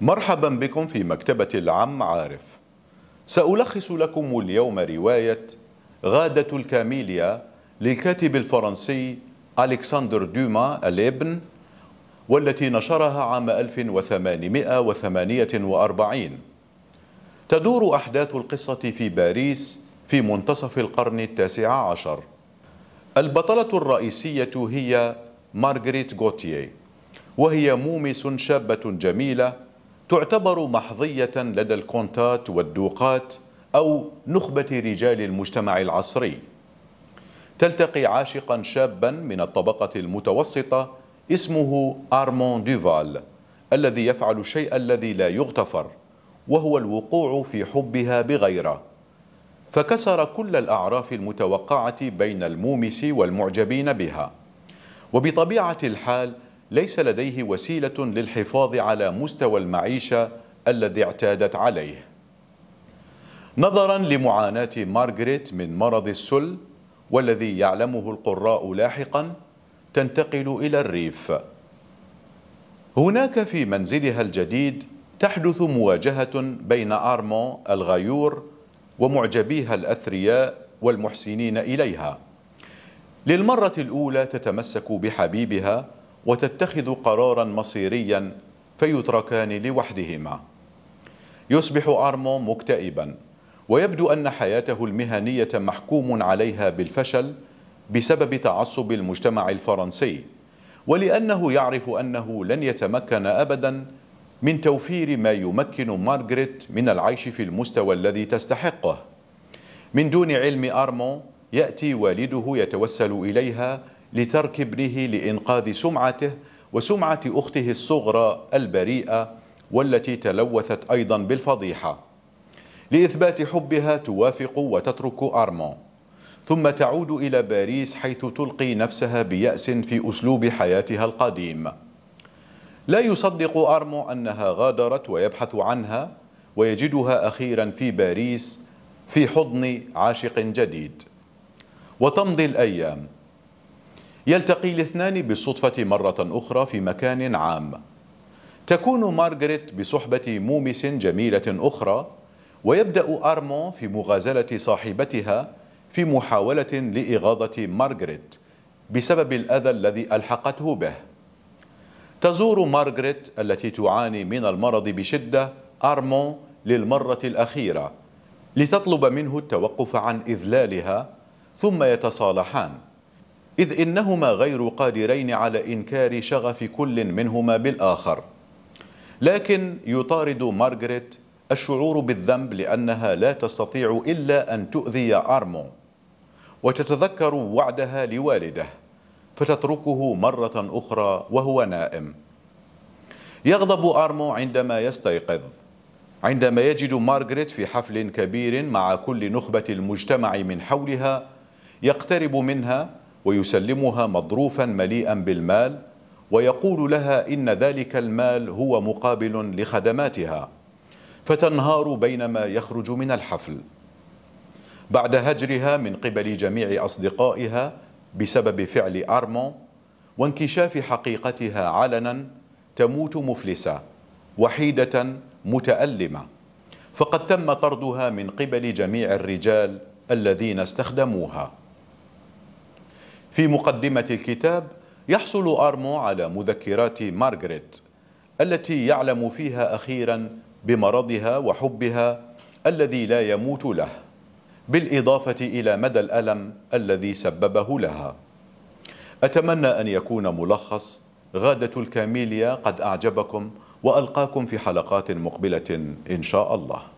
مرحبا بكم في مكتبة العم عارف سألخص لكم اليوم رواية غادة الكاميليا للكاتب الفرنسي ألكسندر دوما الابن والتي نشرها عام 1848 تدور أحداث القصة في باريس في منتصف القرن التاسع عشر البطلة الرئيسية هي مارغريت غوتيي وهي مومس شابة جميلة تعتبر محظية لدى الكونتات والدوقات أو نخبة رجال المجتمع العصري تلتقي عاشقا شابا من الطبقة المتوسطة اسمه أرمون ديفال الذي يفعل الشيء الذي لا يغتفر وهو الوقوع في حبها بغيره فكسر كل الأعراف المتوقعة بين المومس والمعجبين بها وبطبيعة الحال ليس لديه وسيلة للحفاظ على مستوى المعيشة الذي اعتادت عليه نظرا لمعاناة مارغريت من مرض السل والذي يعلمه القراء لاحقا تنتقل إلى الريف هناك في منزلها الجديد تحدث مواجهة بين آرمون الغيور ومعجبيها الأثرياء والمحسنين إليها للمرة الأولى تتمسك بحبيبها وتتخذ قرارا مصيريا فيتركان لوحدهما يصبح ارمو مكتئبا ويبدو ان حياته المهنيه محكوم عليها بالفشل بسبب تعصب المجتمع الفرنسي ولانه يعرف انه لن يتمكن ابدا من توفير ما يمكن مارغريت من العيش في المستوى الذي تستحقه من دون علم ارمو ياتي والده يتوسل اليها لترك ابنه لإنقاذ سمعته وسمعة أخته الصغرى البريئة والتي تلوثت أيضا بالفضيحة لإثبات حبها توافق وتترك أرمون ثم تعود إلى باريس حيث تلقي نفسها بيأس في أسلوب حياتها القديم لا يصدق أرمو أنها غادرت ويبحث عنها ويجدها أخيرا في باريس في حضن عاشق جديد وتمضي الأيام يلتقي الاثنان بالصدفة مرة أخرى في مكان عام تكون مارغريت بصحبة مومس جميلة أخرى ويبدأ أرمون في مغازلة صاحبتها في محاولة لإغاظة مارغريت بسبب الأذى الذي ألحقته به تزور مارغريت التي تعاني من المرض بشدة أرمون للمرة الأخيرة لتطلب منه التوقف عن إذلالها ثم يتصالحان إذ إنهما غير قادرين على إنكار شغف كل منهما بالآخر لكن يطارد مارغريت الشعور بالذنب لأنها لا تستطيع إلا أن تؤذي أرمون وتتذكر وعدها لوالده فتتركه مرة أخرى وهو نائم يغضب أرمو عندما يستيقظ عندما يجد مارغريت في حفل كبير مع كل نخبة المجتمع من حولها يقترب منها ويسلمها مظروفا مليئا بالمال ويقول لها إن ذلك المال هو مقابل لخدماتها فتنهار بينما يخرج من الحفل بعد هجرها من قبل جميع أصدقائها بسبب فعل أرمون وانكشاف حقيقتها علنا تموت مفلسة وحيدة متألمة فقد تم طردها من قبل جميع الرجال الذين استخدموها في مقدمة الكتاب يحصل أرمو على مذكرات مارغريت التي يعلم فيها أخيرا بمرضها وحبها الذي لا يموت له بالإضافة إلى مدى الألم الذي سببه لها أتمنى أن يكون ملخص غادة الكاميليا قد أعجبكم وألقاكم في حلقات مقبلة إن شاء الله